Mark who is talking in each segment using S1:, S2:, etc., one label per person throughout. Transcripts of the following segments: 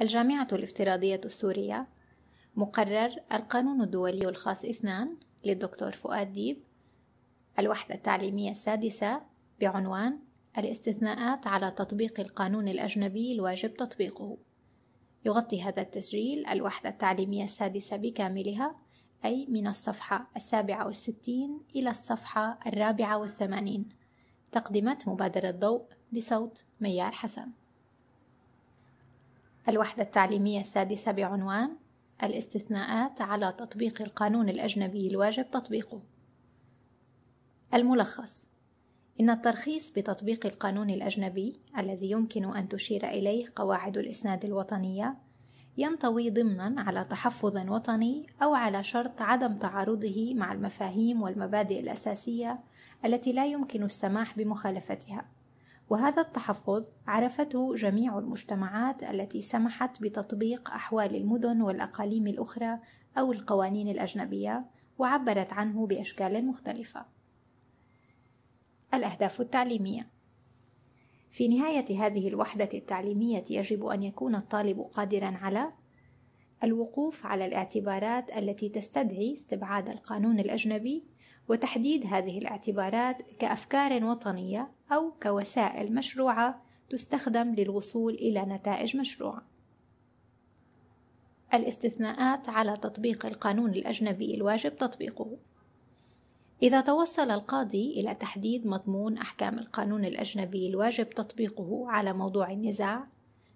S1: الجامعة الافتراضية السورية مقرر القانون الدولي الخاص اثنان للدكتور فؤاد ديب الوحدة التعليمية السادسة بعنوان الاستثناءات على تطبيق القانون الأجنبي الواجب تطبيقه يغطي هذا التسجيل الوحدة التعليمية السادسة بكاملها أي من الصفحة السابعة والستين إلى الصفحة الرابعة والثمانين تقدمت مبادرة ضوء بصوت ميار حسن الوحدة التعليمية السادسة بعنوان الاستثناءات على تطبيق القانون الأجنبي الواجب تطبيقه الملخص إن الترخيص بتطبيق القانون الأجنبي الذي يمكن أن تشير إليه قواعد الإسناد الوطنية ينطوي ضمنا على تحفظ وطني أو على شرط عدم تعارضه مع المفاهيم والمبادئ الأساسية التي لا يمكن السماح بمخالفتها وهذا التحفظ عرفته جميع المجتمعات التي سمحت بتطبيق أحوال المدن والأقاليم الأخرى أو القوانين الأجنبية وعبرت عنه بأشكال مختلفة. الأهداف التعليمية في نهاية هذه الوحدة التعليمية يجب أن يكون الطالب قادرًا على الوقوف على الاعتبارات التي تستدعي استبعاد القانون الأجنبي وتحديد هذه الاعتبارات كأفكار وطنية أو كوسائل مشروعة تستخدم للوصول إلى نتائج مشروعة. الاستثناءات على تطبيق القانون الأجنبي الواجب تطبيقه إذا توصل القاضي إلى تحديد مضمون أحكام القانون الأجنبي الواجب تطبيقه على موضوع النزاع،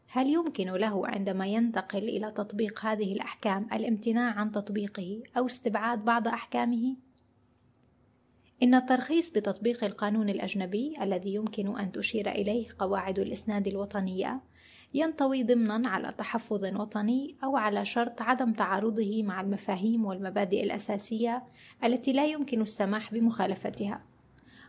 S1: هل يمكن له عندما ينتقل إلى تطبيق هذه الأحكام الامتناع عن تطبيقه أو استبعاد بعض أحكامه؟ إن الترخيص بتطبيق القانون الأجنبي الذي يمكن أن تشير إليه قواعد الإسناد الوطنية ينطوي ضمنا على تحفظ وطني أو على شرط عدم تعارضه مع المفاهيم والمبادئ الأساسية التي لا يمكن السماح بمخالفتها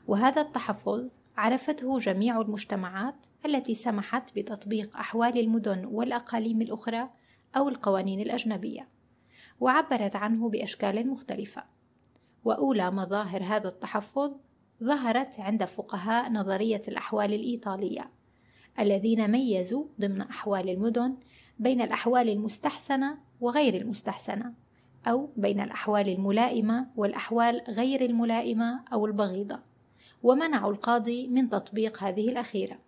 S1: وهذا التحفظ عرفته جميع المجتمعات التي سمحت بتطبيق أحوال المدن والأقاليم الأخرى أو القوانين الأجنبية وعبرت عنه بأشكال مختلفة وأولى مظاهر هذا التحفظ ظهرت عند فقهاء نظرية الأحوال الإيطالية الذين ميزوا ضمن أحوال المدن بين الأحوال المستحسنة وغير المستحسنة أو بين الأحوال الملائمة والأحوال غير الملائمة أو البغيضة ومنعوا القاضي من تطبيق هذه الأخيرة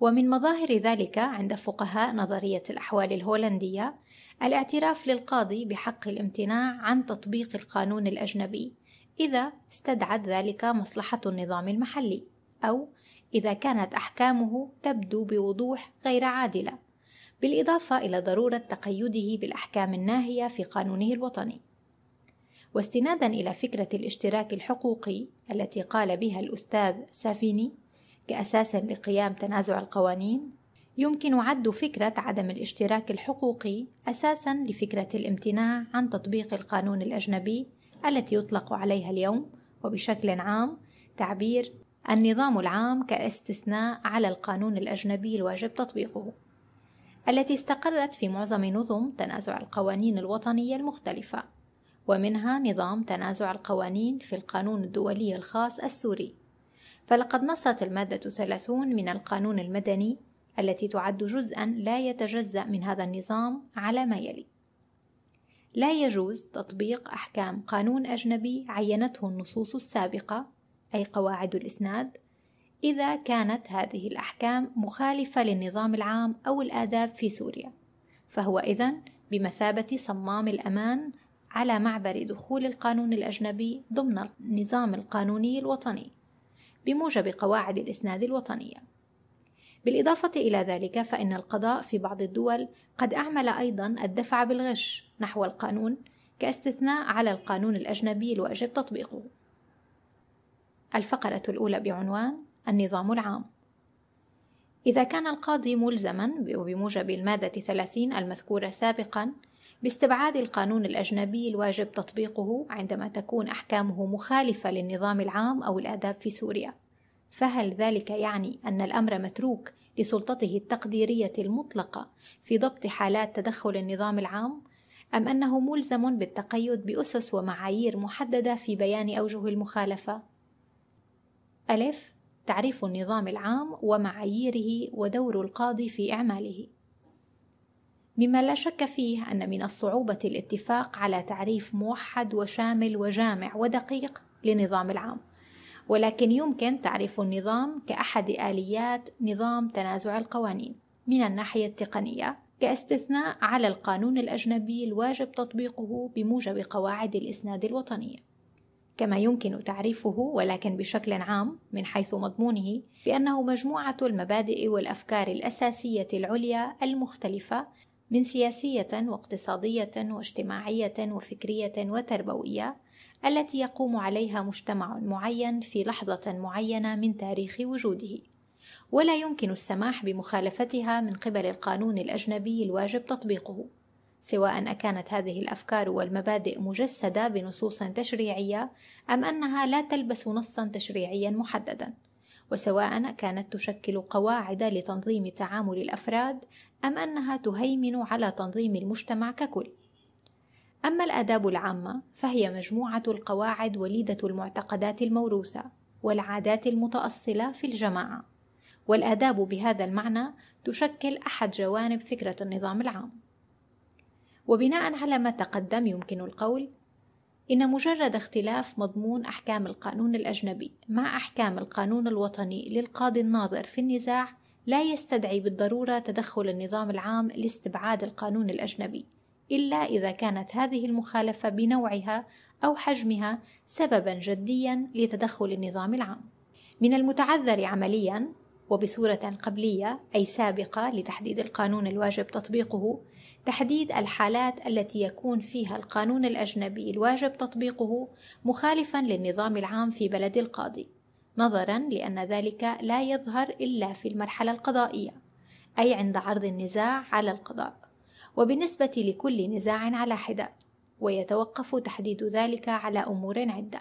S1: ومن مظاهر ذلك عند فقهاء نظرية الأحوال الهولندية الاعتراف للقاضي بحق الامتناع عن تطبيق القانون الأجنبي إذا استدعت ذلك مصلحة النظام المحلي أو إذا كانت أحكامه تبدو بوضوح غير عادلة بالإضافة إلى ضرورة تقيده بالأحكام الناهية في قانونه الوطني واستنادا إلى فكرة الاشتراك الحقوقي التي قال بها الأستاذ سافيني كأساس لقيام تنازع القوانين يمكن عد فكرة عدم الاشتراك الحقوقي أساسًا لفكرة الامتناع عن تطبيق القانون الأجنبي التي يطلق عليها اليوم وبشكل عام تعبير النظام العام كاستثناء على القانون الأجنبي الواجب تطبيقه، التي استقرت في معظم نظم تنازع القوانين الوطنية المختلفة، ومنها نظام تنازع القوانين في القانون الدولي الخاص السوري، فلقد نصت المادة 30 من القانون المدني التي تعد جزءا لا يتجزأ من هذا النظام على ما يلي: لا يجوز تطبيق أحكام قانون أجنبي عينته النصوص السابقة أي قواعد الإسناد إذا كانت هذه الأحكام مخالفة للنظام العام أو الآداب في سوريا، فهو إذا بمثابة صمام الأمان على معبر دخول القانون الأجنبي ضمن النظام القانوني الوطني بموجب قواعد الإسناد الوطنية بالإضافة إلى ذلك فإن القضاء في بعض الدول قد أعمل أيضا الدفع بالغش نحو القانون كاستثناء على القانون الأجنبي الواجب تطبيقه الفقرة الأولى بعنوان النظام العام إذا كان القاضي ملزما وبموجب المادة 30 المذكورة سابقا باستبعاد القانون الأجنبي الواجب تطبيقه عندما تكون أحكامه مخالفة للنظام العام أو الآداب في سوريا فهل ذلك يعني أن الأمر متروك لسلطته التقديريه المطلقه في ضبط حالات تدخل النظام العام ام انه ملزم بالتقيد باسس ومعايير محدده في بيان اوجه المخالفه الف تعريف النظام العام ومعاييره ودور القاضي في اعماله مما لا شك فيه ان من الصعوبه الاتفاق على تعريف موحد وشامل وجامع ودقيق لنظام العام ولكن يمكن تعريف النظام كأحد آليات نظام تنازع القوانين من الناحية التقنية كاستثناء على القانون الأجنبي الواجب تطبيقه بموجب قواعد الإسناد الوطنية كما يمكن تعريفه ولكن بشكل عام من حيث مضمونه بأنه مجموعة المبادئ والأفكار الأساسية العليا المختلفة من سياسية واقتصادية واجتماعية وفكرية وتربوية التي يقوم عليها مجتمع معين في لحظة معينة من تاريخ وجوده، ولا يمكن السماح بمخالفتها من قبل القانون الأجنبي الواجب تطبيقه، سواء أكانت هذه الأفكار والمبادئ مجسدة بنصوص تشريعية أم أنها لا تلبس نصًا تشريعيًا محددًا، وسواء كانت تشكل قواعد لتنظيم تعامل الأفراد أم أنها تهيمن على تنظيم المجتمع ككل. أما الآداب العامة فهي مجموعة القواعد وليدة المعتقدات الموروثة والعادات المتأصلة في الجماعة، والآداب بهذا المعنى تشكل أحد جوانب فكرة النظام العام. وبناء على ما تقدم يمكن القول إن مجرد اختلاف مضمون أحكام القانون الأجنبي مع أحكام القانون الوطني للقاضي الناظر في النزاع لا يستدعي بالضرورة تدخل النظام العام لاستبعاد القانون الأجنبي إلا إذا كانت هذه المخالفة بنوعها أو حجمها سببا جديا لتدخل النظام العام. من المتعذر عمليا وبصورة قبلية أي سابقة لتحديد القانون الواجب تطبيقه تحديد الحالات التي يكون فيها القانون الأجنبي الواجب تطبيقه مخالفا للنظام العام في بلد القاضي نظرا لأن ذلك لا يظهر إلا في المرحلة القضائية أي عند عرض النزاع على القضاء وبالنسبة لكل نزاع على حدة ويتوقف تحديد ذلك على أمور عدة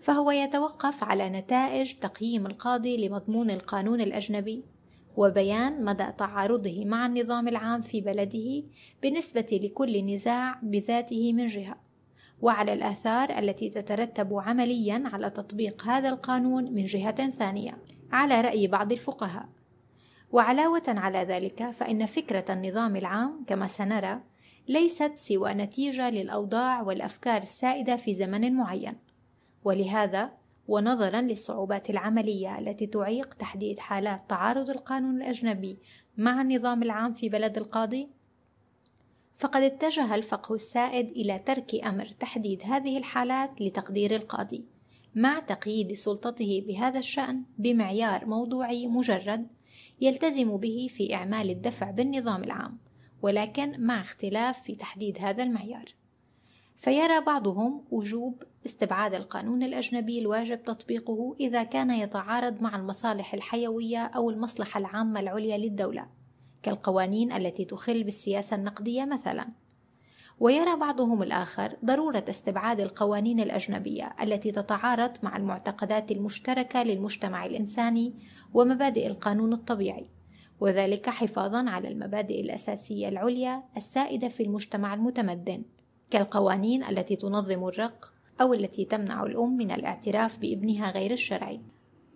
S1: فهو يتوقف على نتائج تقييم القاضي لمضمون القانون الأجنبي وبيان مدى تعارضه مع النظام العام في بلده بالنسبة لكل نزاع بذاته من جهة وعلى الآثار التي تترتب عمليا على تطبيق هذا القانون من جهة ثانية على رأي بعض الفقهاء وعلاوة على ذلك فإن فكرة النظام العام كما سنرى ليست سوى نتيجة للأوضاع والأفكار السائدة في زمن معين، ولهذا ونظرا للصعوبات العملية التي تعيق تحديد حالات تعارض القانون الأجنبي مع النظام العام في بلد القاضي، فقد اتجه الفقه السائد إلى ترك أمر تحديد هذه الحالات لتقدير القاضي، مع تقييد سلطته بهذا الشأن بمعيار موضوعي مجرد يلتزم به في إعمال الدفع بالنظام العام ولكن مع اختلاف في تحديد هذا المعيار فيرى بعضهم وجوب استبعاد القانون الأجنبي الواجب تطبيقه إذا كان يتعارض مع المصالح الحيوية أو المصلحة العامة العليا للدولة كالقوانين التي تخل بالسياسة النقدية مثلاً ويرى بعضهم الآخر ضرورة استبعاد القوانين الأجنبية التي تتعارض مع المعتقدات المشتركة للمجتمع الإنساني ومبادئ القانون الطبيعي، وذلك حفاظًا على المبادئ الأساسية العليا السائدة في المجتمع المتمدن، كالقوانين التي تنظم الرق أو التي تمنع الأم من الاعتراف بابنها غير الشرعي.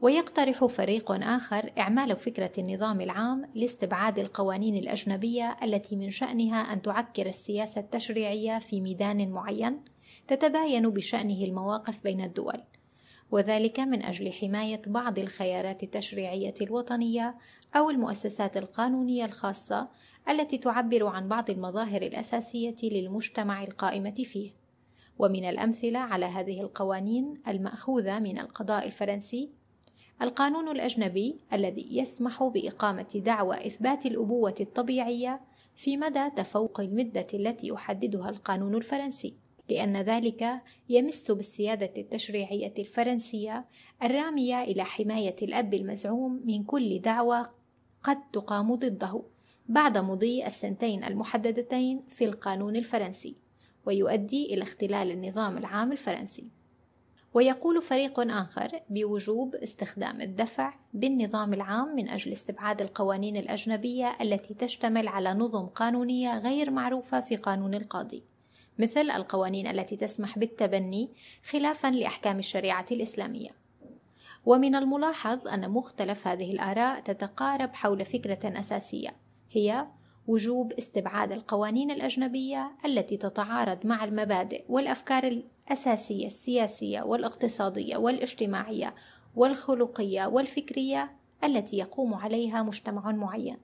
S1: ويقترح فريق آخر إعمال فكرة النظام العام لاستبعاد القوانين الأجنبية التي من شأنها أن تعكر السياسة التشريعية في ميدان معين تتباين بشأنه المواقف بين الدول، وذلك من أجل حماية بعض الخيارات التشريعية الوطنية أو المؤسسات القانونية الخاصة التي تعبر عن بعض المظاهر الأساسية للمجتمع القائمة فيه. ومن الأمثلة على هذه القوانين المأخوذة من القضاء الفرنسي القانون الأجنبي الذي يسمح بإقامة دعوى إثبات الأبوة الطبيعية في مدى تفوق المدة التي يحددها القانون الفرنسي، لأن ذلك يمس بالسيادة التشريعية الفرنسية الرامية إلى حماية الأب المزعوم من كل دعوى قد تقام ضده بعد مضي السنتين المحددتين في القانون الفرنسي، ويؤدي إلى اختلال النظام العام الفرنسي. ويقول فريق آخر بوجوب استخدام الدفع بالنظام العام من أجل استبعاد القوانين الأجنبية التي تشتمل على نظم قانونية غير معروفة في قانون القاضي، مثل القوانين التي تسمح بالتبني خلافًا لأحكام الشريعة الإسلامية. ومن الملاحظ أن مختلف هذه الآراء تتقارب حول فكرة أساسية هي وجوب استبعاد القوانين الأجنبية التي تتعارض مع المبادئ والأفكار الأساسية السياسية والاقتصادية والاجتماعية والخلقية والفكرية التي يقوم عليها مجتمع معين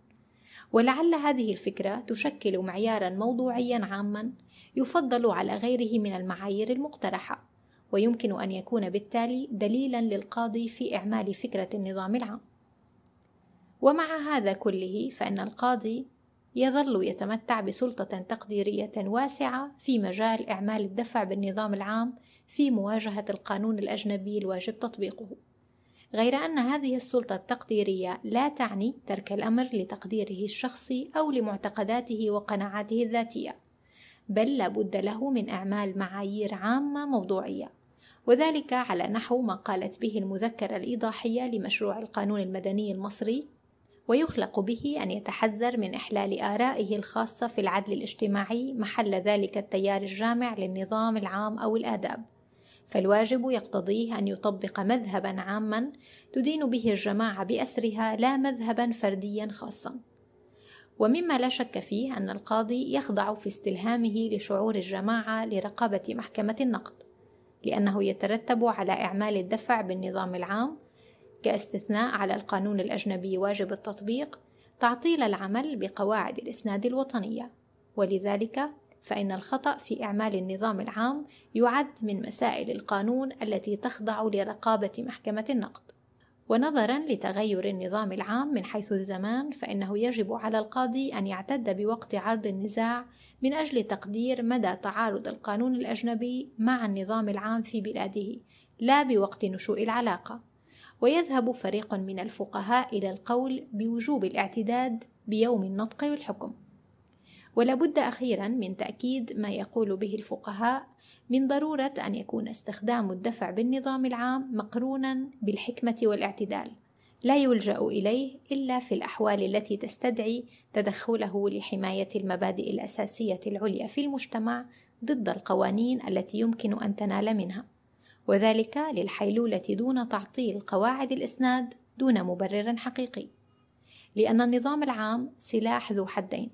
S1: ولعل هذه الفكرة تشكل معيارا موضوعيا عاما يفضل على غيره من المعايير المقترحة ويمكن أن يكون بالتالي دليلا للقاضي في إعمال فكرة النظام العام ومع هذا كله فإن القاضي يظل يتمتع بسلطة تقديرية واسعة في مجال إعمال الدفع بالنظام العام في مواجهة القانون الأجنبي الواجب تطبيقه غير أن هذه السلطة التقديرية لا تعني ترك الأمر لتقديره الشخصي أو لمعتقداته وقناعاته الذاتية بل لابد له من إعمال معايير عامة موضوعية وذلك على نحو ما قالت به المذكرة الإيضاحية لمشروع القانون المدني المصري ويخلق به أن يتحذر من إحلال آرائه الخاصة في العدل الاجتماعي محل ذلك التيار الجامع للنظام العام أو الآداب فالواجب يقتضيه أن يطبق مذهبا عاما تدين به الجماعة بأسرها لا مذهبا فرديا خاصا ومما لا شك فيه أن القاضي يخضع في استلهامه لشعور الجماعة لرقابة محكمة النقد لأنه يترتب على إعمال الدفع بالنظام العام كاستثناء على القانون الأجنبي واجب التطبيق تعطيل العمل بقواعد الإسناد الوطنية ولذلك فإن الخطأ في إعمال النظام العام يعد من مسائل القانون التي تخضع لرقابة محكمة النقد ونظرا لتغير النظام العام من حيث الزمان فإنه يجب على القاضي أن يعتد بوقت عرض النزاع من أجل تقدير مدى تعارض القانون الأجنبي مع النظام العام في بلاده لا بوقت نشوء العلاقة ويذهب فريق من الفقهاء إلى القول بوجوب الاعتداد بيوم النطق والحكم ولابد أخيرا من تأكيد ما يقول به الفقهاء من ضرورة أن يكون استخدام الدفع بالنظام العام مقرونا بالحكمة والاعتدال لا يلجأ إليه إلا في الأحوال التي تستدعي تدخله لحماية المبادئ الأساسية العليا في المجتمع ضد القوانين التي يمكن أن تنال منها وذلك للحيلولة دون تعطيل قواعد الإسناد دون مبرر حقيقي لأن النظام العام سلاح ذو حدين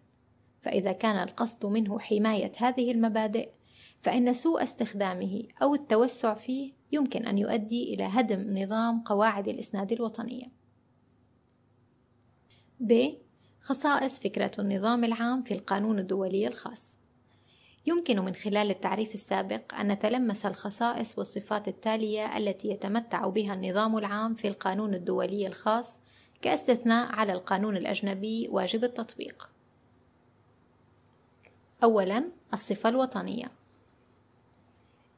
S1: فإذا كان القصد منه حماية هذه المبادئ فإن سوء استخدامه أو التوسع فيه يمكن أن يؤدي إلى هدم نظام قواعد الإسناد الوطنية. ب خصائص فكرة النظام العام في القانون الدولي الخاص يمكن من خلال التعريف السابق أن نتلمس الخصائص والصفات التالية التي يتمتع بها النظام العام في القانون الدولي الخاص كاستثناء على القانون الأجنبي واجب التطبيق. أولاً الصفة الوطنية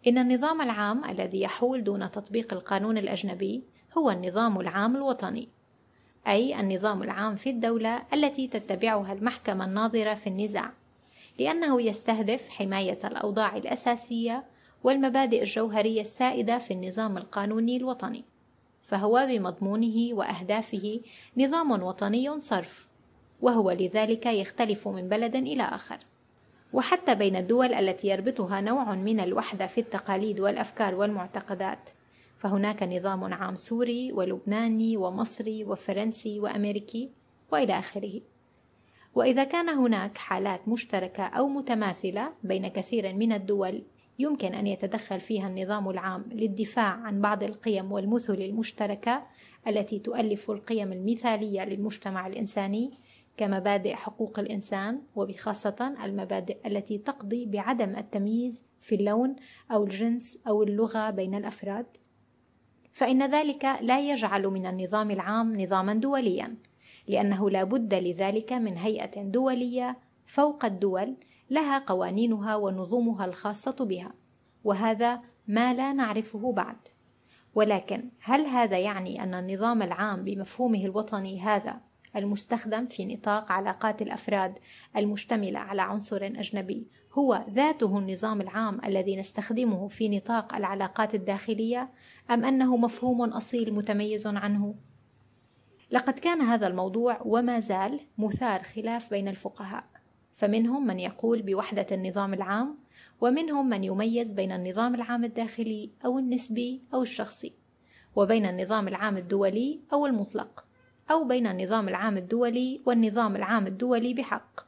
S1: إن النظام العام الذي يحول دون تطبيق القانون الأجنبي هو النظام العام الوطني أي النظام العام في الدولة التي تتبعها المحكمة الناظرة في النزاع لأنه يستهدف حماية الأوضاع الأساسية والمبادئ الجوهرية السائدة في النظام القانوني الوطني، فهو بمضمونه وأهدافه نظام وطني صرف، وهو لذلك يختلف من بلد إلى آخر. وحتى بين الدول التي يربطها نوع من الوحدة في التقاليد والأفكار والمعتقدات، فهناك نظام عام سوري ولبناني ومصري وفرنسي وأمريكي وإلى آخره. وإذا كان هناك حالات مشتركة أو متماثلة بين كثير من الدول يمكن أن يتدخل فيها النظام العام للدفاع عن بعض القيم والمثل المشتركة التي تؤلف القيم المثالية للمجتمع الإنساني كمبادئ حقوق الإنسان وبخاصة المبادئ التي تقضي بعدم التمييز في اللون أو الجنس أو اللغة بين الأفراد فإن ذلك لا يجعل من النظام العام نظاما دوليا لأنه لا بد لذلك من هيئة دولية فوق الدول لها قوانينها ونظمها الخاصة بها وهذا ما لا نعرفه بعد ولكن هل هذا يعني أن النظام العام بمفهومه الوطني هذا المستخدم في نطاق علاقات الأفراد المشتملة على عنصر أجنبي هو ذاته النظام العام الذي نستخدمه في نطاق العلاقات الداخلية أم أنه مفهوم أصيل متميز عنه لقد كان هذا الموضوع وما زال مثار خلاف بين الفقهاء فمنهم من يقول بوحدة النظام العام ومنهم من يميز بين النظام العام الداخلي أو النسبي أو الشخصي وبين النظام العام الدولي أو المطلق أو بين النظام العام الدولي والنظام العام الدولي بحق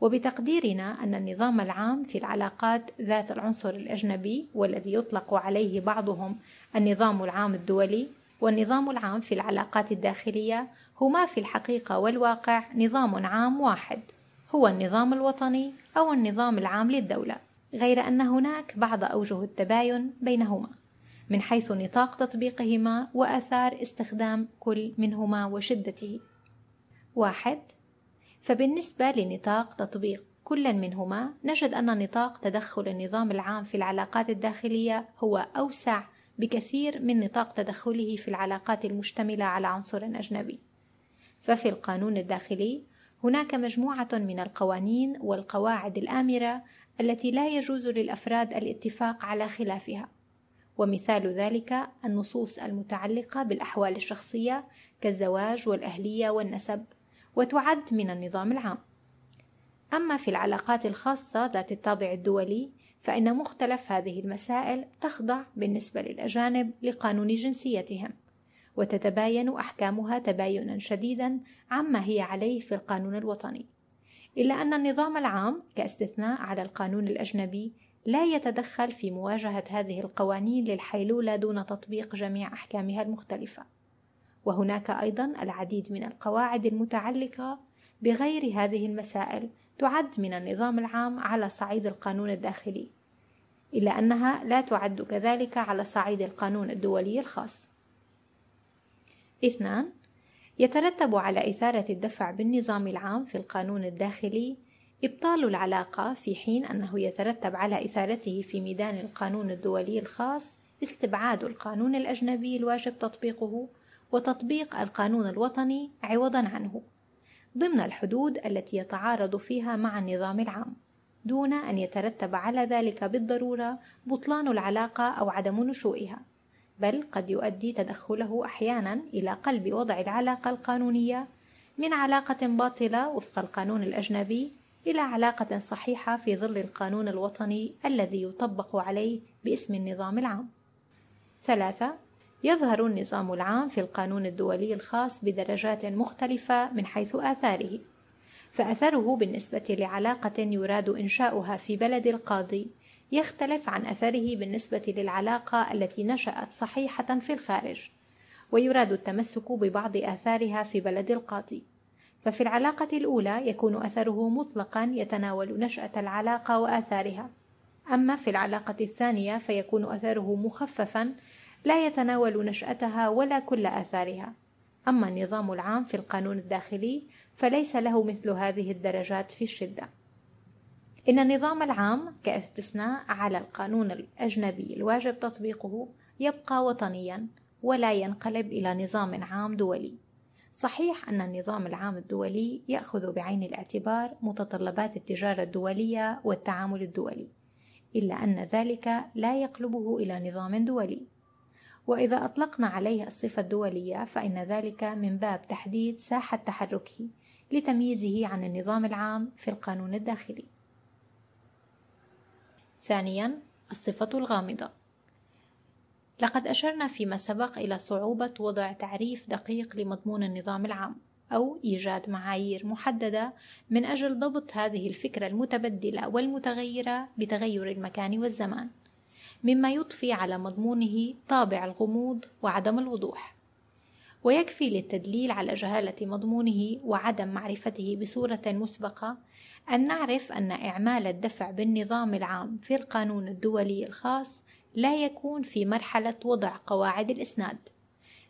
S1: وبتقديرنا أن النظام العام في العلاقات ذات العنصر الأجنبي والذي يطلق عليه بعضهم النظام العام الدولي والنظام العام في العلاقات الداخلية هما في الحقيقة والواقع نظام عام واحد هو النظام الوطني أو النظام العام للدولة غير أن هناك بعض أوجه التباين بينهما من حيث نطاق تطبيقهما وآثار استخدام كل منهما وشدته واحد فبالنسبة لنطاق تطبيق كل منهما نجد أن نطاق تدخل النظام العام في العلاقات الداخلية هو أوسع بكثير من نطاق تدخله في العلاقات المشتملة على عنصر أجنبي ففي القانون الداخلي هناك مجموعة من القوانين والقواعد الآمرة التي لا يجوز للأفراد الاتفاق على خلافها ومثال ذلك النصوص المتعلقة بالأحوال الشخصية كالزواج والأهلية والنسب وتعد من النظام العام أما في العلاقات الخاصة ذات الطابع الدولي فإن مختلف هذه المسائل تخضع بالنسبة للأجانب لقانون جنسيتهم وتتباين أحكامها تباينا شديدا عما هي عليه في القانون الوطني إلا أن النظام العام كاستثناء على القانون الأجنبي لا يتدخل في مواجهة هذه القوانين للحيلولة دون تطبيق جميع أحكامها المختلفة وهناك أيضا العديد من القواعد المتعلقة بغير هذه المسائل تعد من النظام العام على صعيد القانون الداخلي إلا أنها لا تعد كذلك على صعيد القانون الدولي الخاص اثنان يترتب على إثارة الدفع بالنظام العام في القانون الداخلي إبطال العلاقة في حين أنه يترتب على إثارته في ميدان القانون الدولي الخاص استبعاد القانون الأجنبي الواجب تطبيقه وتطبيق القانون الوطني عوضا عنه ضمن الحدود التي يتعارض فيها مع النظام العام دون ان يترتب على ذلك بالضروره بطلان العلاقه او عدم نشوئها بل قد يؤدي تدخله احيانا الى قلب وضع العلاقه القانونيه من علاقه باطله وفق القانون الاجنبي الى علاقه صحيحه في ظل القانون الوطني الذي يطبق عليه باسم النظام العام ثلاثه يظهر النظام العام في القانون الدولي الخاص بدرجات مختلفة من حيث آثاره فأثره بالنسبة لعلاقة يراد إنشاؤها في بلد القاضي يختلف عن أثره بالنسبة للعلاقة التي نشأت صحيحة في الخارج ويراد التمسك ببعض آثارها في بلد القاضي ففي العلاقة الأولى يكون أثره مطلقا يتناول نشأة العلاقة وآثارها أما في العلاقة الثانية فيكون أثره مخففا لا يتناول نشأتها ولا كل آثارها أما النظام العام في القانون الداخلي فليس له مثل هذه الدرجات في الشدة إن النظام العام كاستثناء على القانون الأجنبي الواجب تطبيقه يبقى وطنيا ولا ينقلب إلى نظام عام دولي صحيح أن النظام العام الدولي يأخذ بعين الاعتبار متطلبات التجارة الدولية والتعامل الدولي إلا أن ذلك لا يقلبه إلى نظام دولي وإذا أطلقنا عليه الصفة الدولية فإن ذلك من باب تحديد ساحة تحركه لتمييزه عن النظام العام في القانون الداخلي. ثانياً الصفة الغامضة لقد أشرنا فيما سبق إلى صعوبة وضع تعريف دقيق لمضمون النظام العام أو إيجاد معايير محددة من أجل ضبط هذه الفكرة المتبدلة والمتغيرة بتغير المكان والزمان مما يضفي على مضمونه طابع الغموض وعدم الوضوح ويكفي للتدليل على جهالة مضمونه وعدم معرفته بصورة مسبقة أن نعرف أن إعمال الدفع بالنظام العام في القانون الدولي الخاص لا يكون في مرحلة وضع قواعد الإسناد،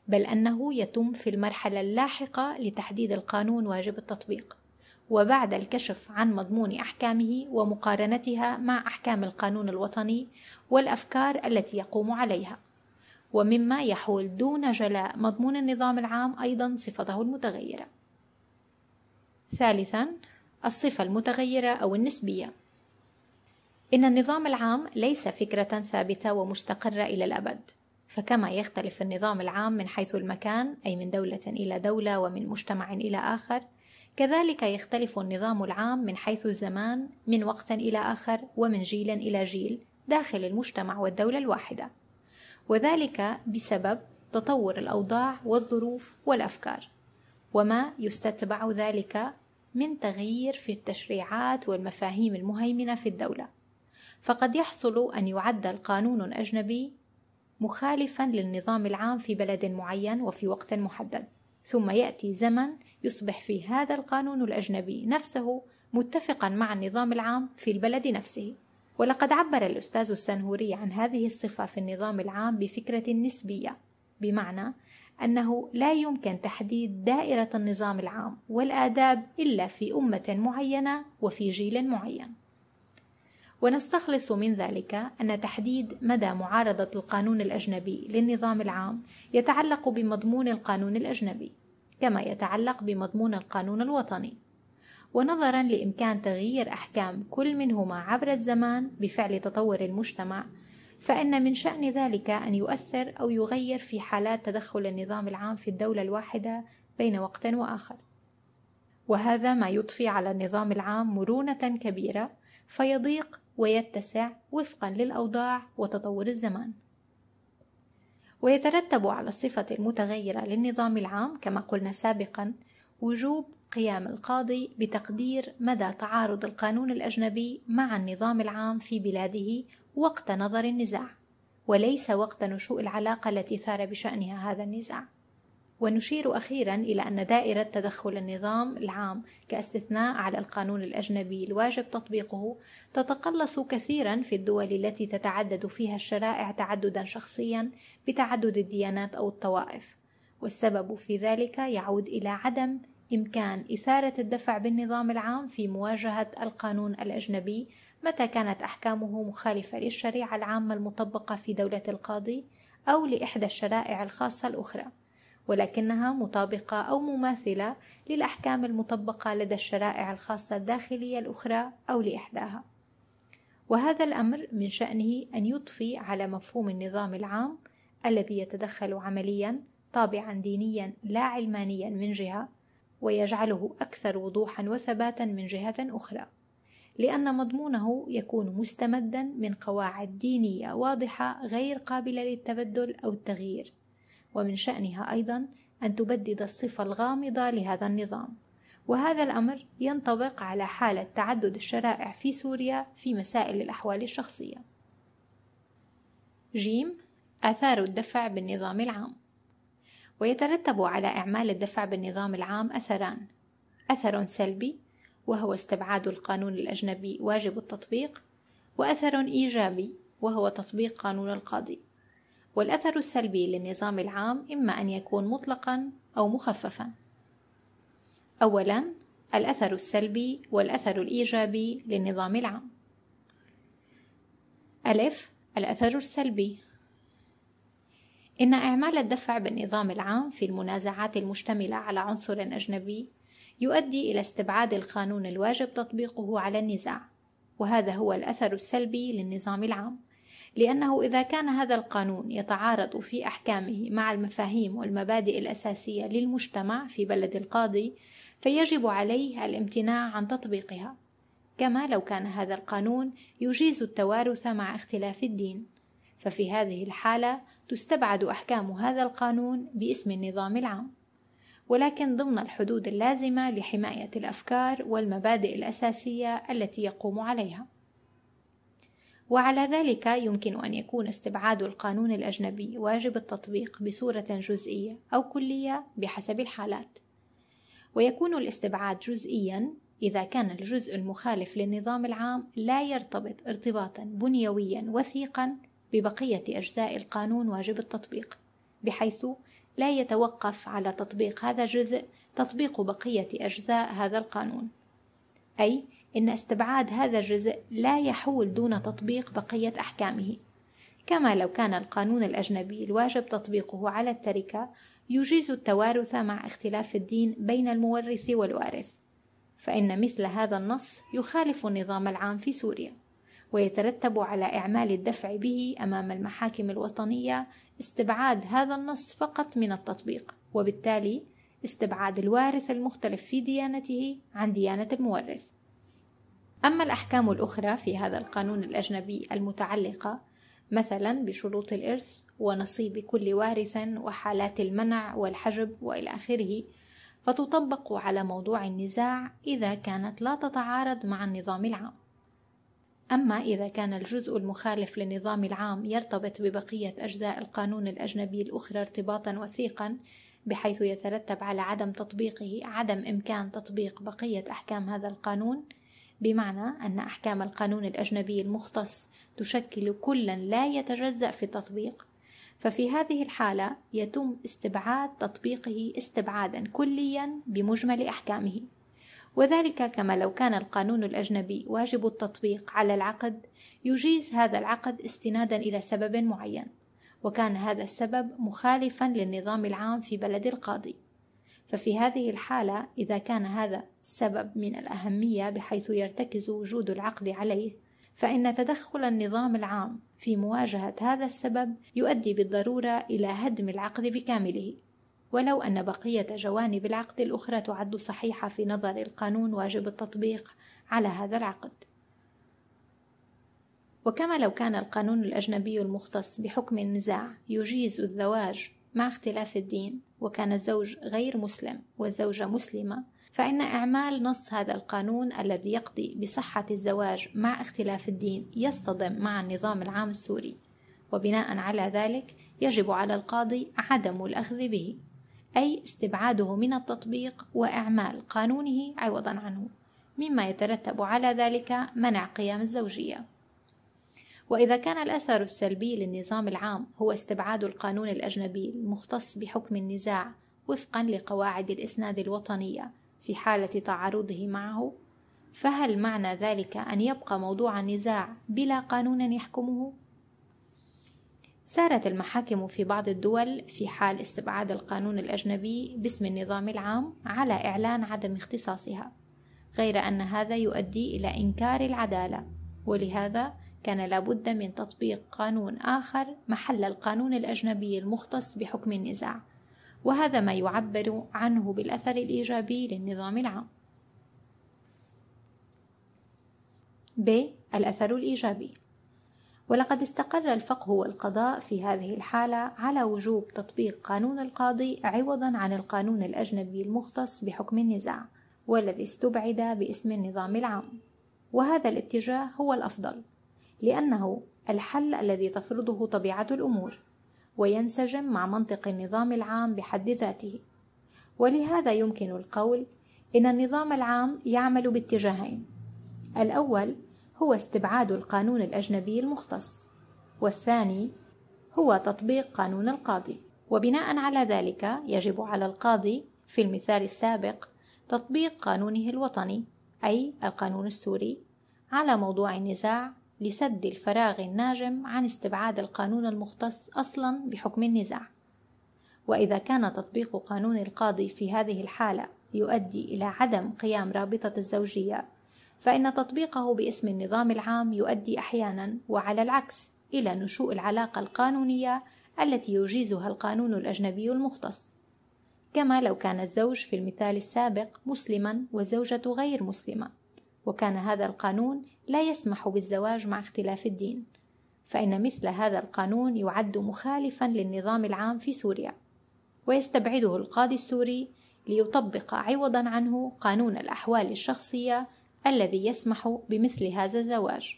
S1: بل أنه يتم في المرحلة اللاحقة لتحديد القانون واجب التطبيق، وبعد الكشف عن مضمون احكامه ومقارنتها مع احكام القانون الوطني والافكار التي يقوم عليها ومما يحول دون جلاء مضمون النظام العام ايضا صفته المتغيره ثالثا الصفه المتغيره او النسبيه ان النظام العام ليس فكره ثابته ومستقره الى الابد فكما يختلف النظام العام من حيث المكان اي من دوله الى دوله ومن مجتمع الى اخر كذلك يختلف النظام العام من حيث الزمان من وقت إلى آخر ومن جيل إلى جيل داخل المجتمع والدولة الواحدة وذلك بسبب تطور الأوضاع والظروف والأفكار وما يستتبع ذلك من تغيير في التشريعات والمفاهيم المهيمنة في الدولة فقد يحصل أن يعدل قانون أجنبي مخالفا للنظام العام في بلد معين وفي وقت محدد ثم يأتي زمن يصبح فيه هذا القانون الأجنبي نفسه متفقا مع النظام العام في البلد نفسه ولقد عبر الأستاذ السنهوري عن هذه الصفة في النظام العام بفكرة نسبية بمعنى أنه لا يمكن تحديد دائرة النظام العام والآداب إلا في أمة معينة وفي جيل معين ونستخلص من ذلك أن تحديد مدى معارضة القانون الأجنبي للنظام العام يتعلق بمضمون القانون الأجنبي، كما يتعلق بمضمون القانون الوطني، ونظرًا لإمكان تغيير أحكام كل منهما عبر الزمان بفعل تطور المجتمع، فإن من شأن ذلك أن يؤثر أو يغير في حالات تدخل النظام العام في الدولة الواحدة بين وقت وآخر. وهذا ما يضفي على النظام العام مرونة كبيرة فيضيق ويتسع وفقا للأوضاع وتطور الزمان ويترتب على الصفة المتغيرة للنظام العام كما قلنا سابقا وجوب قيام القاضي بتقدير مدى تعارض القانون الأجنبي مع النظام العام في بلاده وقت نظر النزاع وليس وقت نشوء العلاقة التي ثار بشأنها هذا النزاع ونشير أخيرا إلى أن دائرة تدخل النظام العام كاستثناء على القانون الأجنبي الواجب تطبيقه تتقلص كثيرا في الدول التي تتعدد فيها الشرائع تعددا شخصيا بتعدد الديانات أو الطوائف والسبب في ذلك يعود إلى عدم إمكان إثارة الدفع بالنظام العام في مواجهة القانون الأجنبي متى كانت أحكامه مخالفة للشريعة العامة المطبقة في دولة القاضي أو لإحدى الشرائع الخاصة الأخرى ولكنها مطابقة أو مماثلة للأحكام المطبقة لدى الشرائع الخاصة الداخلية الأخرى أو لإحداها وهذا الأمر من شأنه أن يضفي على مفهوم النظام العام الذي يتدخل عمليا طابعا دينيا لا علمانيا من جهة ويجعله أكثر وضوحا وثباتا من جهة أخرى لأن مضمونه يكون مستمدا من قواعد دينية واضحة غير قابلة للتبدل أو التغيير ومن شأنها أيضا أن تبدد الصفة الغامضة لهذا النظام وهذا الأمر ينطبق على حالة تعدد الشرائع في سوريا في مسائل الأحوال الشخصية جيم آثار الدفع بالنظام العام ويترتب على إعمال الدفع بالنظام العام أثران أثر سلبي وهو استبعاد القانون الأجنبي واجب التطبيق وأثر إيجابي وهو تطبيق قانون القاضي والأثر السلبي للنظام العام إما أن يكون مطلقًا أو مخففًا. أولًا الأثر السلبي والأثر الإيجابي للنظام العام. ألف الأثر السلبي إن إعمال الدفع بالنظام العام في المنازعات المشتملة على عنصر أجنبي يؤدي إلى استبعاد القانون الواجب تطبيقه على النزاع، وهذا هو الأثر السلبي للنظام العام. لأنه إذا كان هذا القانون يتعارض في أحكامه مع المفاهيم والمبادئ الأساسية للمجتمع في بلد القاضي فيجب عليه الامتناع عن تطبيقها كما لو كان هذا القانون يجيز التوارث مع اختلاف الدين ففي هذه الحالة تستبعد أحكام هذا القانون باسم النظام العام ولكن ضمن الحدود اللازمة لحماية الأفكار والمبادئ الأساسية التي يقوم عليها وعلى ذلك يمكن أن يكون استبعاد القانون الأجنبي واجب التطبيق بصورة جزئية أو كلية بحسب الحالات ويكون الاستبعاد جزئيا إذا كان الجزء المخالف للنظام العام لا يرتبط ارتباطا بنيويا وثيقا ببقية أجزاء القانون واجب التطبيق بحيث لا يتوقف على تطبيق هذا الجزء تطبيق بقية أجزاء هذا القانون أي إن استبعاد هذا الجزء لا يحول دون تطبيق بقية أحكامه كما لو كان القانون الأجنبي الواجب تطبيقه على التركة يجيز التوارث مع اختلاف الدين بين المورث والوارث فإن مثل هذا النص يخالف النظام العام في سوريا ويترتب على إعمال الدفع به أمام المحاكم الوطنية استبعاد هذا النص فقط من التطبيق وبالتالي استبعاد الوارث المختلف في ديانته عن ديانة المورث أما الأحكام الأخرى في هذا القانون الأجنبي المتعلقة مثلا بشروط الإرث ونصيب كل وارث وحالات المنع والحجب وإلى آخره فتطبق على موضوع النزاع إذا كانت لا تتعارض مع النظام العام أما إذا كان الجزء المخالف للنظام العام يرتبط ببقية أجزاء القانون الأجنبي الأخرى ارتباطا وثيقا بحيث يترتب على عدم تطبيقه عدم إمكان تطبيق بقية أحكام هذا القانون بمعنى أن أحكام القانون الأجنبي المختص تشكل كلا لا يتجزأ في التطبيق ففي هذه الحالة يتم استبعاد تطبيقه استبعادا كليا بمجمل أحكامه وذلك كما لو كان القانون الأجنبي واجب التطبيق على العقد يجيز هذا العقد استنادا إلى سبب معين وكان هذا السبب مخالفا للنظام العام في بلد القاضي ففي هذه الحالة إذا كان هذا السبب من الأهمية بحيث يرتكز وجود العقد عليه فإن تدخل النظام العام في مواجهة هذا السبب يؤدي بالضرورة إلى هدم العقد بكامله ولو أن بقية جوانب العقد الأخرى تعد صحيحة في نظر القانون واجب التطبيق على هذا العقد وكما لو كان القانون الأجنبي المختص بحكم النزاع يجيز الزواج مع اختلاف الدين وكان الزوج غير مسلم والزوجة مسلمة فإن إعمال نص هذا القانون الذي يقضي بصحة الزواج مع اختلاف الدين يصطدم مع النظام العام السوري وبناء على ذلك يجب على القاضي عدم الأخذ به أي استبعاده من التطبيق وإعمال قانونه عوضا عنه مما يترتب على ذلك منع قيام الزوجيه وإذا كان الأثر السلبي للنظام العام هو استبعاد القانون الأجنبي المختص بحكم النزاع وفقا لقواعد الإسناد الوطنية في حالة تعارضه معه فهل معنى ذلك أن يبقى موضوع النزاع بلا قانون يحكمه؟ سارت المحاكم في بعض الدول في حال استبعاد القانون الأجنبي باسم النظام العام على إعلان عدم اختصاصها غير أن هذا يؤدي إلى إنكار العدالة ولهذا كان لابد من تطبيق قانون آخر محل القانون الأجنبي المختص بحكم النزاع وهذا ما يعبر عنه بالأثر الإيجابي للنظام العام ب الأثر الإيجابي ولقد استقر الفقه والقضاء في هذه الحالة على وجوب تطبيق قانون القاضي عوضا عن القانون الأجنبي المختص بحكم النزاع والذي استبعد باسم النظام العام وهذا الاتجاه هو الأفضل لأنه الحل الذي تفرضه طبيعة الأمور وينسجم مع منطق النظام العام بحد ذاته ولهذا يمكن القول إن النظام العام يعمل باتجاهين الأول هو استبعاد القانون الأجنبي المختص والثاني هو تطبيق قانون القاضي وبناء على ذلك يجب على القاضي في المثال السابق تطبيق قانونه الوطني أي القانون السوري على موضوع النزاع لسد الفراغ الناجم عن استبعاد القانون المختص أصلا بحكم النزاع وإذا كان تطبيق قانون القاضي في هذه الحالة يؤدي إلى عدم قيام رابطة الزوجية فإن تطبيقه باسم النظام العام يؤدي أحيانا وعلى العكس إلى نشوء العلاقة القانونية التي يجيزها القانون الأجنبي المختص كما لو كان الزوج في المثال السابق مسلما والزوجة غير مسلمة وكان هذا القانون لا يسمح بالزواج مع اختلاف الدين فإن مثل هذا القانون يعد مخالفا للنظام العام في سوريا ويستبعده القاضي السوري ليطبق عوضا عنه قانون الأحوال الشخصية الذي يسمح بمثل هذا الزواج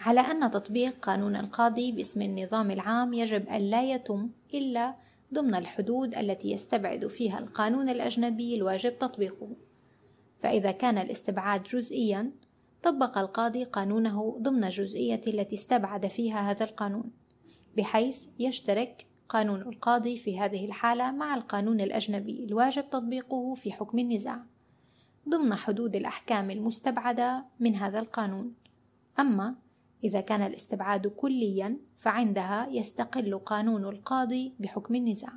S1: على أن تطبيق قانون القاضي باسم النظام العام يجب أن لا يتم إلا ضمن الحدود التي يستبعد فيها القانون الأجنبي الواجب تطبيقه فإذا كان الاستبعاد جزئيا طبق القاضي قانونه ضمن الجزئية التي استبعد فيها هذا القانون بحيث يشترك قانون القاضي في هذه الحالة مع القانون الأجنبي الواجب تطبيقه في حكم النزاع ضمن حدود الأحكام المستبعدة من هذا القانون أما إذا كان الاستبعاد كليا فعندها يستقل قانون القاضي بحكم النزاع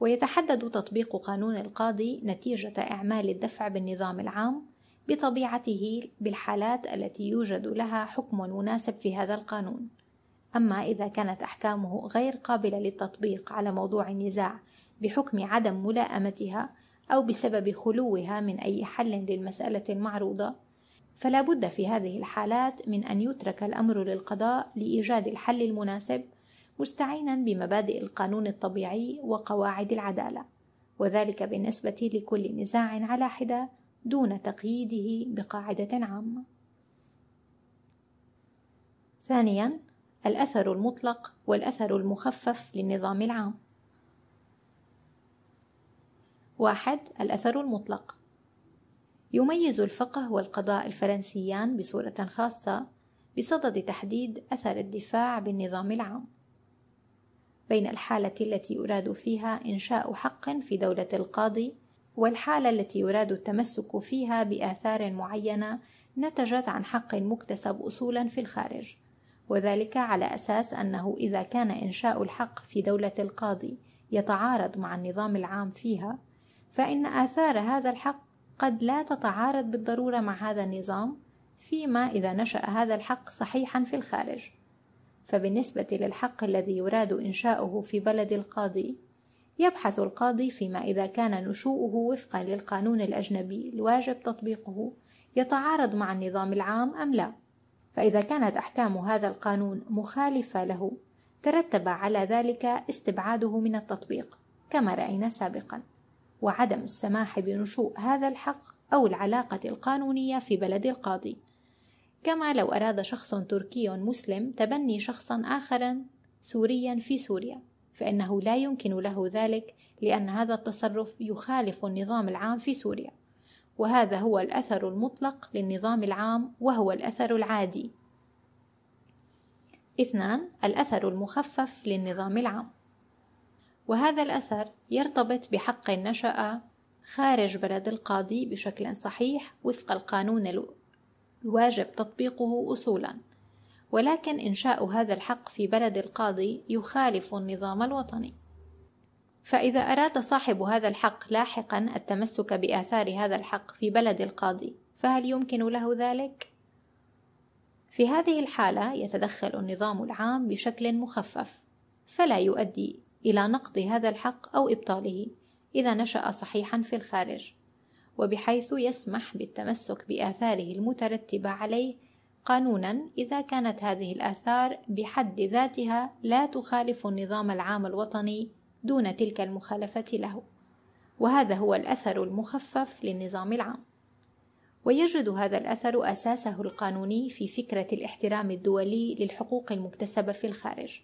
S1: ويتحدد تطبيق قانون القاضي نتيجة إعمال الدفع بالنظام العام بطبيعته بالحالات التي يوجد لها حكم مناسب في هذا القانون أما إذا كانت أحكامه غير قابلة للتطبيق على موضوع النزاع بحكم عدم ملائمتها أو بسبب خلوها من أي حل للمسألة المعروضة فلا بد في هذه الحالات من أن يترك الأمر للقضاء لإيجاد الحل المناسب مستعينا بمبادئ القانون الطبيعي وقواعد العدالة وذلك بالنسبة لكل نزاع على حدة دون تقييده بقاعدة عامة. ثانيًا الأثر المطلق والأثر المخفف للنظام العام. واحد الأثر المطلق يميز الفقه والقضاء الفرنسيان بصورة خاصة بصدد تحديد أثر الدفاع بالنظام العام بين الحالة التي يراد فيها إنشاء حق في دولة القاضي والحالة التي يراد التمسك فيها بآثار معينة نتجت عن حق مكتسب أصولا في الخارج وذلك على أساس أنه إذا كان إنشاء الحق في دولة القاضي يتعارض مع النظام العام فيها فإن آثار هذا الحق قد لا تتعارض بالضرورة مع هذا النظام فيما إذا نشأ هذا الحق صحيحا في الخارج فبالنسبة للحق الذي يراد إنشاؤه في بلد القاضي يبحث القاضي فيما إذا كان نشوءه وفقا للقانون الأجنبي الواجب تطبيقه يتعارض مع النظام العام أم لا فإذا كانت أحكام هذا القانون مخالفة له ترتب على ذلك استبعاده من التطبيق كما رأينا سابقا وعدم السماح بنشوء هذا الحق أو العلاقة القانونية في بلد القاضي كما لو أراد شخص تركي مسلم تبني شخصا آخر سوريا في سوريا فإنه لا يمكن له ذلك لأن هذا التصرف يخالف النظام العام في سوريا وهذا هو الأثر المطلق للنظام العام وهو الأثر العادي اثنان الأثر المخفف للنظام العام وهذا الأثر يرتبط بحق النشأة خارج بلد القاضي بشكل صحيح وفق القانون الواجب تطبيقه أصولاً ولكن إنشاء هذا الحق في بلد القاضي يخالف النظام الوطني فإذا أراد صاحب هذا الحق لاحقا التمسك بآثار هذا الحق في بلد القاضي فهل يمكن له ذلك؟ في هذه الحالة يتدخل النظام العام بشكل مخفف فلا يؤدي إلى نقض هذا الحق أو إبطاله إذا نشأ صحيحا في الخارج وبحيث يسمح بالتمسك بآثاره المترتبة عليه قانونا إذا كانت هذه الآثار بحد ذاتها لا تخالف النظام العام الوطني دون تلك المخالفة له وهذا هو الأثر المخفف للنظام العام ويجد هذا الأثر أساسه القانوني في فكرة الاحترام الدولي للحقوق المكتسبة في الخارج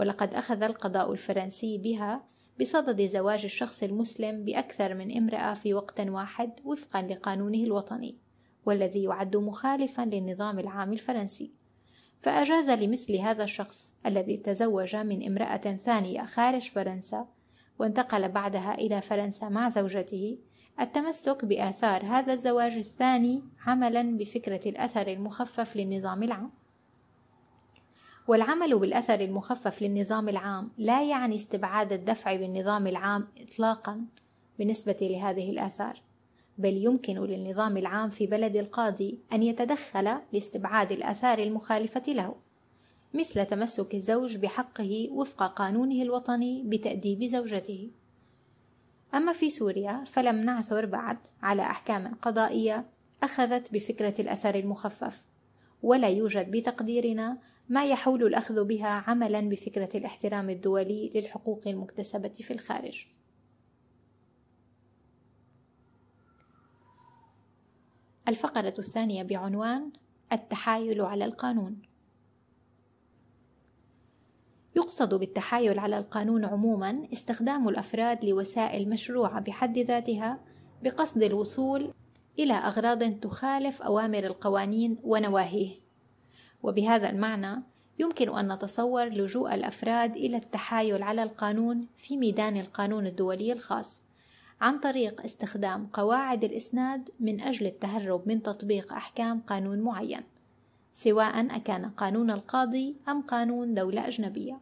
S1: ولقد أخذ القضاء الفرنسي بها بصدد زواج الشخص المسلم بأكثر من امرأة في وقت واحد وفقا لقانونه الوطني والذي يعد مخالفا للنظام العام الفرنسي فأجاز لمثل هذا الشخص الذي تزوج من امرأة ثانية خارج فرنسا وانتقل بعدها إلى فرنسا مع زوجته التمسك بآثار هذا الزواج الثاني عملا بفكرة الأثر المخفف للنظام العام والعمل بالأثر المخفف للنظام العام لا يعني استبعاد الدفع بالنظام العام إطلاقا بالنسبة لهذه الآثار بل يمكن للنظام العام في بلد القاضي أن يتدخل لاستبعاد الآثار المخالفة له مثل تمسك الزوج بحقه وفق قانونه الوطني بتأديب زوجته أما في سوريا فلم نعثر بعد على أحكام قضائية أخذت بفكرة الأثر المخفف ولا يوجد بتقديرنا ما يحول الأخذ بها عملا بفكرة الاحترام الدولي للحقوق المكتسبة في الخارج الفقرة الثانية بعنوان التحايل على القانون يقصد بالتحايل على القانون عموما استخدام الافراد لوسائل مشروعه بحد ذاتها بقصد الوصول الى اغراض تخالف اوامر القوانين ونواهيه وبهذا المعنى يمكن ان نتصور لجوء الافراد الى التحايل على القانون في ميدان القانون الدولي الخاص عن طريق استخدام قواعد الإسناد من أجل التهرب من تطبيق أحكام قانون معين، سواء أكان قانون القاضي أم قانون دولة أجنبية.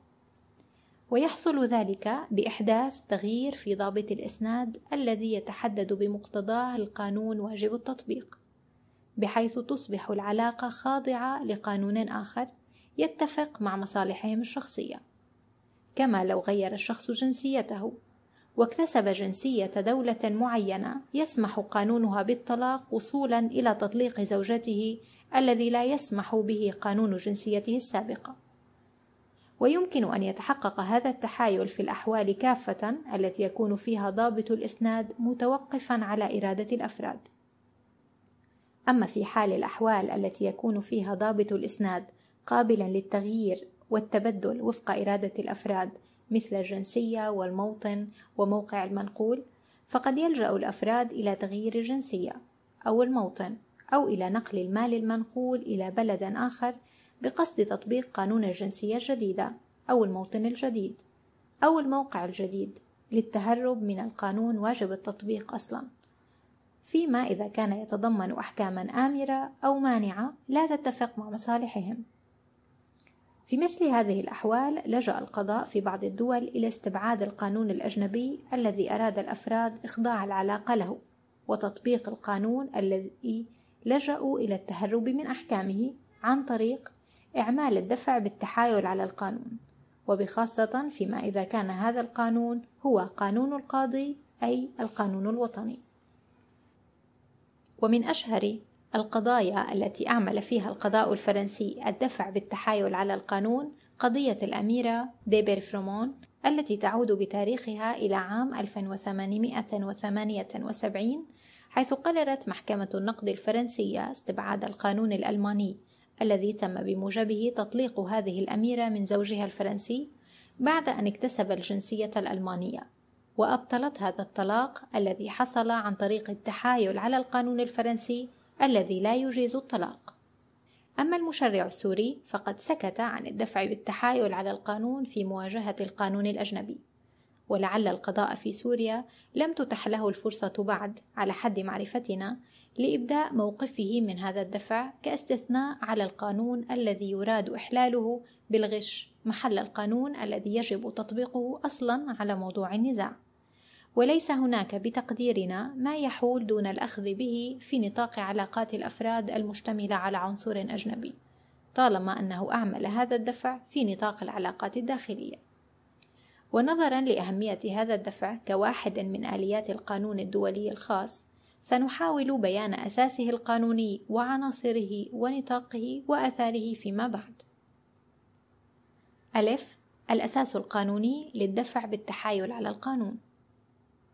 S1: ويحصل ذلك بإحداث تغيير في ضابط الإسناد الذي يتحدد بمقتضاه القانون واجب التطبيق، بحيث تصبح العلاقة خاضعة لقانون آخر يتفق مع مصالحهم الشخصية، كما لو غير الشخص جنسيته واكتسب جنسية دولة معينة يسمح قانونها بالطلاق وصولا إلى تطليق زوجته الذي لا يسمح به قانون جنسيته السابقة ويمكن أن يتحقق هذا التحايل في الأحوال كافة التي يكون فيها ضابط الإسناد متوقفا على إرادة الأفراد أما في حال الأحوال التي يكون فيها ضابط الإسناد قابلا للتغيير والتبدل وفق إرادة الأفراد مثل الجنسية والموطن وموقع المنقول فقد يلجأ الأفراد إلى تغيير الجنسية أو الموطن أو إلى نقل المال المنقول إلى بلد آخر بقصد تطبيق قانون الجنسية الجديدة أو الموطن الجديد أو الموقع الجديد للتهرب من القانون واجب التطبيق أصلا فيما إذا كان يتضمن أحكاما آمرة أو مانعة لا تتفق مع مصالحهم في مثل هذه الأحوال لجأ القضاء في بعض الدول إلى استبعاد القانون الأجنبي الذي أراد الأفراد إخضاع العلاقة له وتطبيق القانون الذي لجأوا إلى التهرب من أحكامه عن طريق إعمال الدفع بالتحايل على القانون وبخاصة فيما إذا كان هذا القانون هو قانون القاضي أي القانون الوطني ومن أشهر القضايا التي أعمل فيها القضاء الفرنسي الدفع بالتحايل على القانون قضية الأميرة ديبير فرومون التي تعود بتاريخها إلى عام 1878 حيث قررت محكمة النقد الفرنسية استبعاد القانون الألماني الذي تم بموجبه تطليق هذه الأميرة من زوجها الفرنسي بعد أن اكتسب الجنسية الألمانية وأبطلت هذا الطلاق الذي حصل عن طريق التحايل على القانون الفرنسي الذي لا يجيز الطلاق أما المشرع السوري فقد سكت عن الدفع بالتحايل على القانون في مواجهة القانون الأجنبي ولعل القضاء في سوريا لم تتح له الفرصة بعد على حد معرفتنا لإبداء موقفه من هذا الدفع كاستثناء على القانون الذي يراد إحلاله بالغش محل القانون الذي يجب تطبيقه أصلا على موضوع النزاع وليس هناك بتقديرنا ما يحول دون الأخذ به في نطاق علاقات الأفراد المشتملة على عنصر أجنبي، طالما أنه أعمل هذا الدفع في نطاق العلاقات الداخلية. ونظرا لأهمية هذا الدفع كواحد من آليات القانون الدولي الخاص، سنحاول بيان أساسه القانوني وعناصره ونطاقه وآثاره فيما بعد. ألف الأساس القانوني للدفع بالتحايل على القانون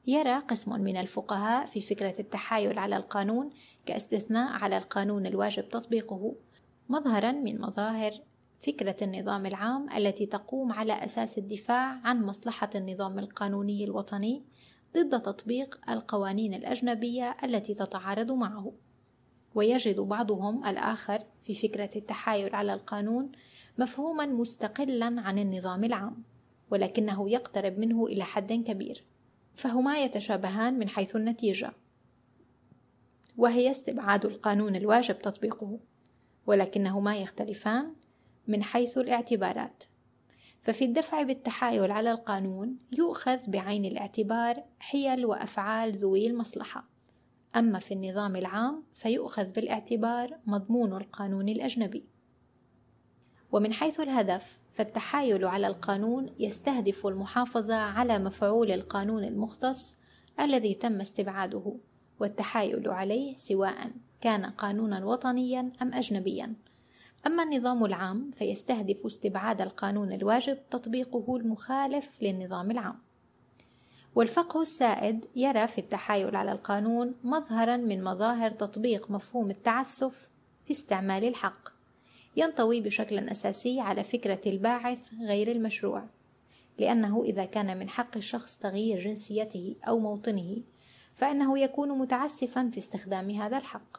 S1: يرى قسم من الفقهاء في فكرة التحايل على القانون كاستثناء على القانون الواجب تطبيقه مظهرا من مظاهر فكرة النظام العام التي تقوم على أساس الدفاع عن مصلحة النظام القانوني الوطني ضد تطبيق القوانين الأجنبية التي تتعارض معه ويجد بعضهم الآخر في فكرة التحايل على القانون مفهوما مستقلا عن النظام العام ولكنه يقترب منه إلى حد كبير فهما يتشابهان من حيث النتيجة وهي استبعاد القانون الواجب تطبيقه ولكنهما يختلفان من حيث الاعتبارات ففي الدفع بالتحايل على القانون يؤخذ بعين الاعتبار حيل وافعال ذوي المصلحه اما في النظام العام فيؤخذ بالاعتبار مضمون القانون الاجنبي ومن حيث الهدف فالتحايل على القانون يستهدف المحافظة على مفعول القانون المختص الذي تم استبعاده والتحايل عليه سواء كان قانونا وطنيا أم أجنبيا أما النظام العام فيستهدف استبعاد القانون الواجب تطبيقه المخالف للنظام العام والفقه السائد يرى في التحايل على القانون مظهرا من مظاهر تطبيق مفهوم التعسف في استعمال الحق ينطوي بشكل أساسي على فكرة الباعث غير المشروع لأنه إذا كان من حق الشخص تغيير جنسيته أو موطنه فإنه يكون متعسفا في استخدام هذا الحق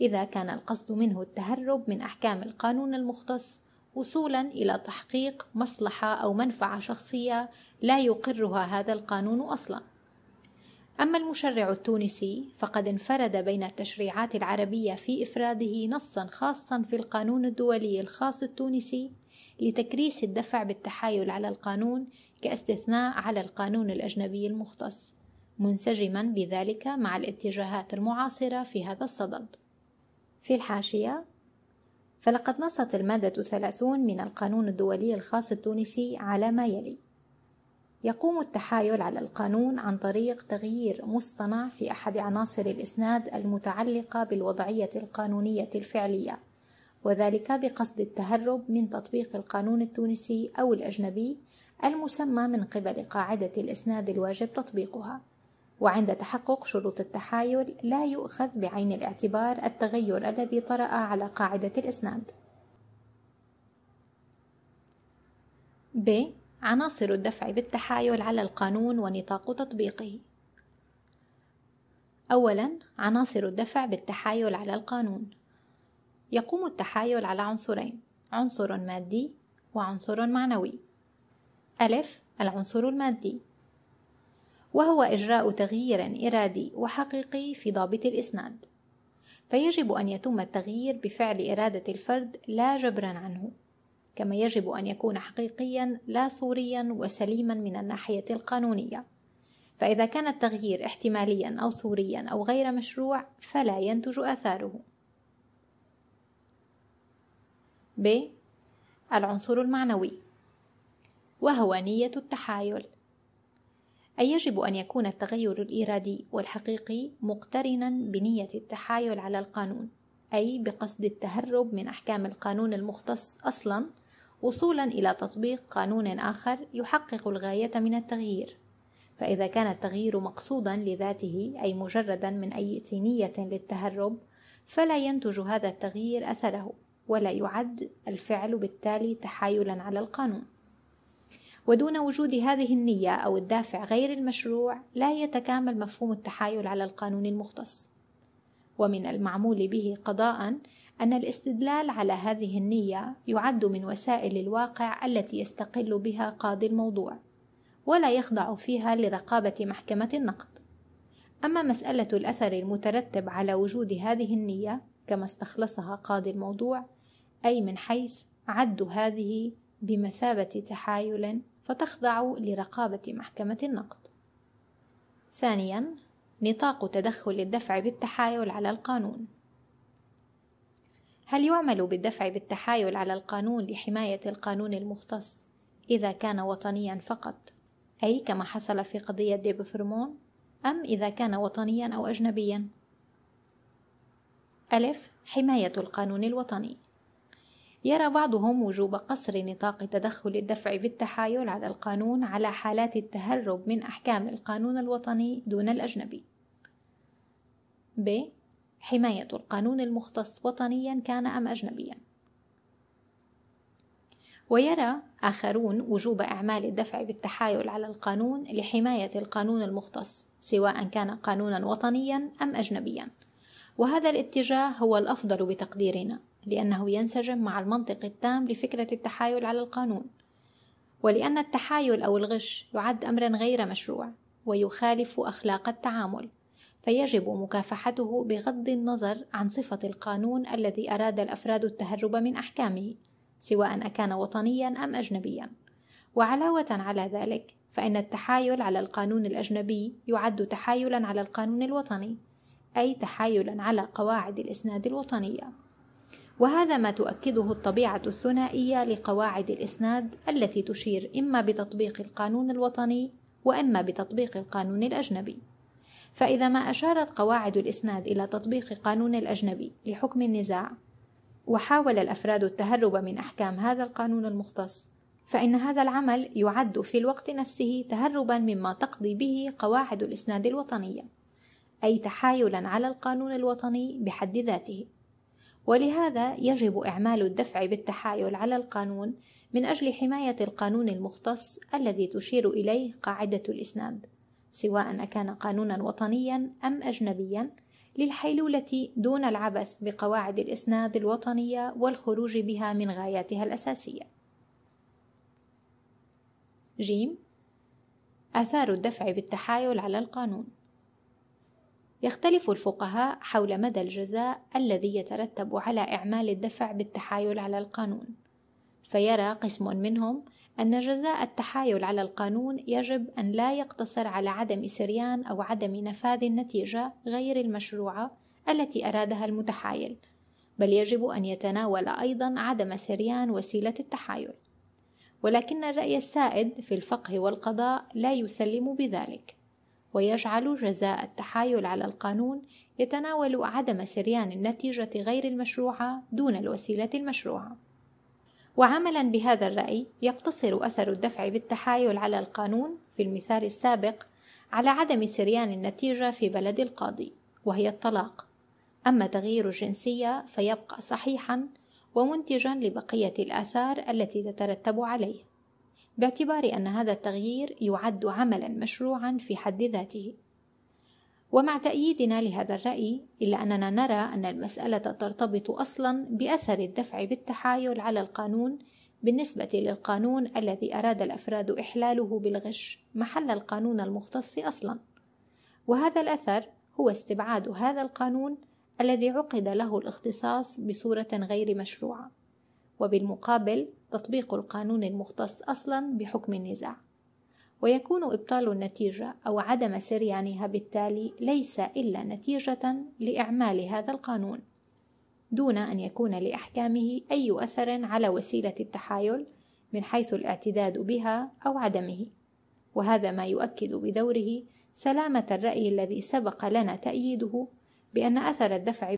S1: إذا كان القصد منه التهرب من أحكام القانون المختص وصولا إلى تحقيق مصلحة أو منفعة شخصية لا يقرها هذا القانون أصلاً أما المشرع التونسي فقد انفرد بين التشريعات العربية في إفراده نصا خاصا في القانون الدولي الخاص التونسي لتكريس الدفع بالتحايل على القانون كاستثناء على القانون الأجنبي المختص منسجما بذلك مع الاتجاهات المعاصرة في هذا الصدد في الحاشية فلقد نصت المادة 30 من القانون الدولي الخاص التونسي على ما يلي يقوم التحايل على القانون عن طريق تغيير مصطنع في أحد عناصر الإسناد المتعلقة بالوضعية القانونية الفعلية، وذلك بقصد التهرب من تطبيق القانون التونسي أو الأجنبي المسمى من قبل قاعدة الإسناد الواجب تطبيقها. وعند تحقق شروط التحايل لا يؤخذ بعين الاعتبار التغير الذي طرأ على قاعدة الإسناد. ب عناصر الدفع بالتحايل على القانون ونطاق تطبيقه أولا عناصر الدفع بالتحايل على القانون يقوم التحايل على عنصرين عنصر مادي وعنصر معنوي ألف العنصر المادي وهو إجراء تغيير إرادي وحقيقي في ضابط الإسناد فيجب أن يتم التغيير بفعل إرادة الفرد لا جبرا عنه كما يجب أن يكون حقيقيا لا صوريا وسليما من الناحية القانونية فإذا كان التغيير احتماليا أو صوريا أو غير مشروع فلا ينتج آثاره ب العنصر المعنوي وهو نية التحايل أي يجب أن يكون التغير الإرادي والحقيقي مقترنا بنية التحايل على القانون أي بقصد التهرب من أحكام القانون المختص أصلا وصولا إلى تطبيق قانون آخر يحقق الغاية من التغيير فإذا كان التغيير مقصودا لذاته أي مجردا من أي نية للتهرب فلا ينتج هذا التغيير أثره ولا يعد الفعل بالتالي تحايلا على القانون ودون وجود هذه النية أو الدافع غير المشروع لا يتكامل مفهوم التحايل على القانون المختص ومن المعمول به قضاء أن الاستدلال على هذه النية يعد من وسائل الواقع التي يستقل بها قاضي الموضوع، ولا يخضع فيها لرقابة محكمة النقد. أما مسألة الأثر المترتب على وجود هذه النية كما استخلصها قاضي الموضوع، أي من حيث عد هذه بمثابة تحايل فتخضع لرقابة محكمة النقد. ثانيًا، نطاق تدخل الدفع بالتحايل على القانون. هل يعمل بالدفع بالتحايل على القانون لحماية القانون المختص إذا كان وطنيا فقط أي كما حصل في قضية ديب فرمون أم إذا كان وطنيا أو أجنبيا ألف حماية القانون الوطني يرى بعضهم وجوب قصر نطاق تدخل الدفع بالتحايل على القانون على حالات التهرب من أحكام القانون الوطني دون الأجنبي ب حماية القانون المختص وطنيا كان أم أجنبيا ويرى آخرون وجوب أعمال الدفع بالتحايل على القانون لحماية القانون المختص سواء كان قانونا وطنيا أم أجنبيا وهذا الاتجاه هو الأفضل بتقديرنا لأنه ينسجم مع المنطق التام لفكرة التحايل على القانون ولأن التحايل أو الغش يعد أمرا غير مشروع ويخالف أخلاق التعامل فيجب مكافحته بغض النظر عن صفة القانون الذي أراد الأفراد التهرب من أحكامه، سواء أكان وطنيًا أم أجنبيًا. وعلاوة على ذلك، فإن التحايل على القانون الأجنبي يعد تحايلًا على القانون الوطني، أي تحايلًا على قواعد الإسناد الوطنية. وهذا ما تؤكده الطبيعة الثنائية لقواعد الإسناد التي تشير إما بتطبيق القانون الوطني وإما بتطبيق القانون الأجنبي. فإذا ما أشارت قواعد الإسناد إلى تطبيق قانون الأجنبي لحكم النزاع وحاول الأفراد التهرب من أحكام هذا القانون المختص فإن هذا العمل يعد في الوقت نفسه تهربا مما تقضي به قواعد الإسناد الوطنية أي تحايلا على القانون الوطني بحد ذاته ولهذا يجب إعمال الدفع بالتحايل على القانون من أجل حماية القانون المختص الذي تشير إليه قاعدة الإسناد سواء أكان قانونا وطنيا أم أجنبيا للحيلولة دون العبث بقواعد الإسناد الوطنية والخروج بها من غاياتها الأساسية. جيم آثار الدفع بالتحايل على القانون يختلف الفقهاء حول مدى الجزاء الذي يترتب على إعمال الدفع بالتحايل على القانون، فيرى قسم منهم أن جزاء التحايل على القانون يجب أن لا يقتصر على عدم سريان أو عدم نفاذ النتيجة غير المشروعة التي أرادها المتحايل، بل يجب أن يتناول أيضًا عدم سريان وسيلة التحايل. ولكن الرأي السائد في الفقه والقضاء لا يسلم بذلك، ويجعل جزاء التحايل على القانون يتناول عدم سريان النتيجة غير المشروعة دون الوسيلة المشروعة. وعملا بهذا الرأي يقتصر أثر الدفع بالتحايل على القانون في المثال السابق على عدم سريان النتيجة في بلد القاضي وهي الطلاق أما تغيير الجنسية فيبقى صحيحا ومنتجا لبقية الآثار التي تترتب عليه باعتبار أن هذا التغيير يعد عملا مشروعا في حد ذاته ومع تأييدنا لهذا الرأي إلا أننا نرى أن المسألة ترتبط أصلا بأثر الدفع بالتحايل على القانون بالنسبة للقانون الذي أراد الأفراد إحلاله بالغش محل القانون المختص أصلا وهذا الأثر هو استبعاد هذا القانون الذي عقد له الاختصاص بصورة غير مشروعة وبالمقابل تطبيق القانون المختص أصلا بحكم النزاع ويكون إبطال النتيجة أو عدم سريانها بالتالي ليس إلا نتيجة لإعمال هذا القانون، دون أن يكون لأحكامه أي أثر على وسيلة التحايل من حيث الاعتداد بها أو عدمه، وهذا ما يؤكد بدوره سلامة الرأي الذي سبق لنا تأييده بأن أثر الدفع